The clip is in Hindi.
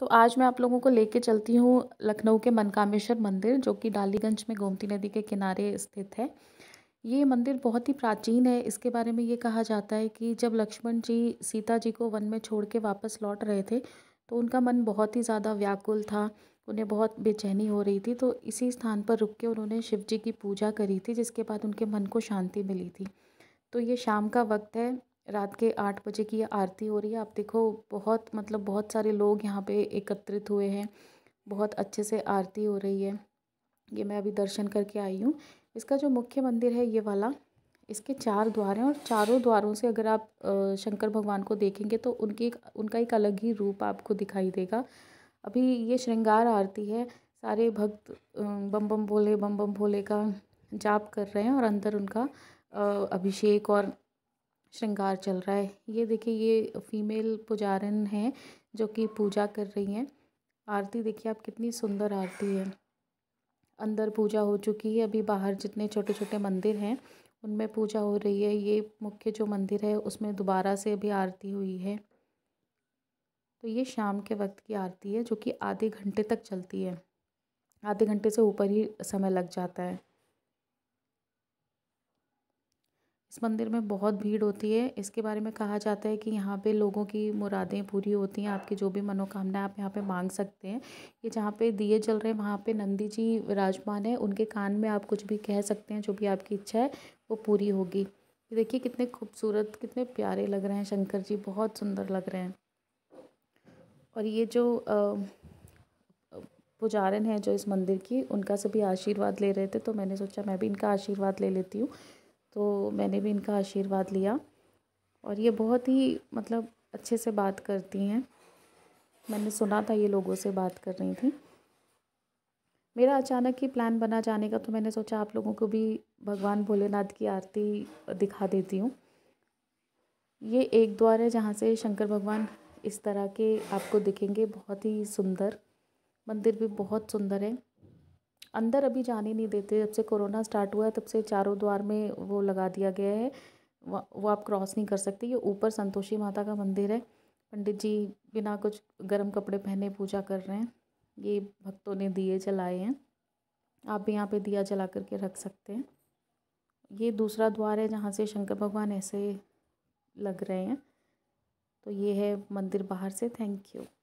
तो आज मैं आप लोगों को लेके चलती हूँ लखनऊ के मनकामेश्वर मंदिर जो कि डालीगंज में गोमती नदी के किनारे स्थित है ये मंदिर बहुत ही प्राचीन है इसके बारे में ये कहा जाता है कि जब लक्ष्मण जी सीता जी को वन में छोड़ के वापस लौट रहे थे तो उनका मन बहुत ही ज़्यादा व्याकुल था उन्हें बहुत बेचैनी हो रही थी तो इसी स्थान पर रुक के उन्होंने शिव जी की पूजा करी थी जिसके बाद उनके मन को शांति मिली थी तो ये शाम का वक्त है रात के आठ बजे की ये आरती हो रही है आप देखो बहुत मतलब बहुत सारे लोग यहाँ पे एकत्रित हुए हैं बहुत अच्छे से आरती हो रही है ये मैं अभी दर्शन करके आई हूँ इसका जो मुख्य मंदिर है ये वाला इसके चार द्वार हैं और चारों द्वारों से अगर आप शंकर भगवान को देखेंगे तो उनकी एक उनका एक अलग ही रूप आपको दिखाई देगा अभी ये श्रृंगार आरती है सारे भक्त बम बम भोले बम बम भोले का जाप कर रहे हैं और अंदर उनका अभिषेक और श्रृंगार चल रहा है ये देखिए ये फीमेल पुजारन हैं जो कि पूजा कर रही हैं आरती देखिए आप कितनी सुंदर आरती है अंदर पूजा हो चुकी है अभी बाहर जितने छोटे छोटे मंदिर हैं उनमें पूजा हो रही है ये मुख्य जो मंदिर है उसमें दोबारा से अभी आरती हुई है तो ये शाम के वक्त की आरती है जो कि आधे घंटे तक चलती है आधे घंटे से ऊपर ही समय लग जाता है इस मंदिर में बहुत भीड़ होती है इसके बारे में कहा जाता है कि यहाँ पे लोगों की मुरादें पूरी होती हैं आपकी जो भी मनोकामना आप यहाँ पे मांग सकते हैं ये जहाँ पे दिए जल रहे हैं वहाँ पे नंदी जी विराजमान है उनके कान में आप कुछ भी कह सकते हैं जो भी आपकी इच्छा है वो पूरी होगी देखिए कितने खूबसूरत कितने प्यारे लग रहे हैं शंकर जी बहुत सुंदर लग रहे हैं और ये जो पुजारन है जो इस मंदिर की उनका सभी आशीर्वाद ले रहे थे तो मैंने सोचा मैं भी इनका आशीर्वाद ले लेती हूँ तो मैंने भी इनका आशीर्वाद लिया और ये बहुत ही मतलब अच्छे से बात करती हैं मैंने सुना था ये लोगों से बात कर रही थी मेरा अचानक ही प्लान बना जाने का तो मैंने सोचा आप लोगों को भी भगवान भोलेनाथ की आरती दिखा देती हूँ ये एक द्वार है जहाँ से शंकर भगवान इस तरह के आपको दिखेंगे बहुत ही सुंदर मंदिर भी बहुत सुंदर है अंदर अभी जाने नहीं देते जब से कोरोना स्टार्ट हुआ है तब से चारों द्वार में वो लगा दिया गया है वो आप क्रॉस नहीं कर सकते ये ऊपर संतोषी माता का मंदिर है पंडित जी बिना कुछ गर्म कपड़े पहने पूजा कर रहे हैं ये भक्तों ने दिए जलाए हैं आप भी यहाँ पे दिया जला करके रख सकते हैं ये दूसरा द्वार है जहाँ से शंकर भगवान ऐसे लग रहे हैं तो ये है मंदिर बाहर से थैंक यू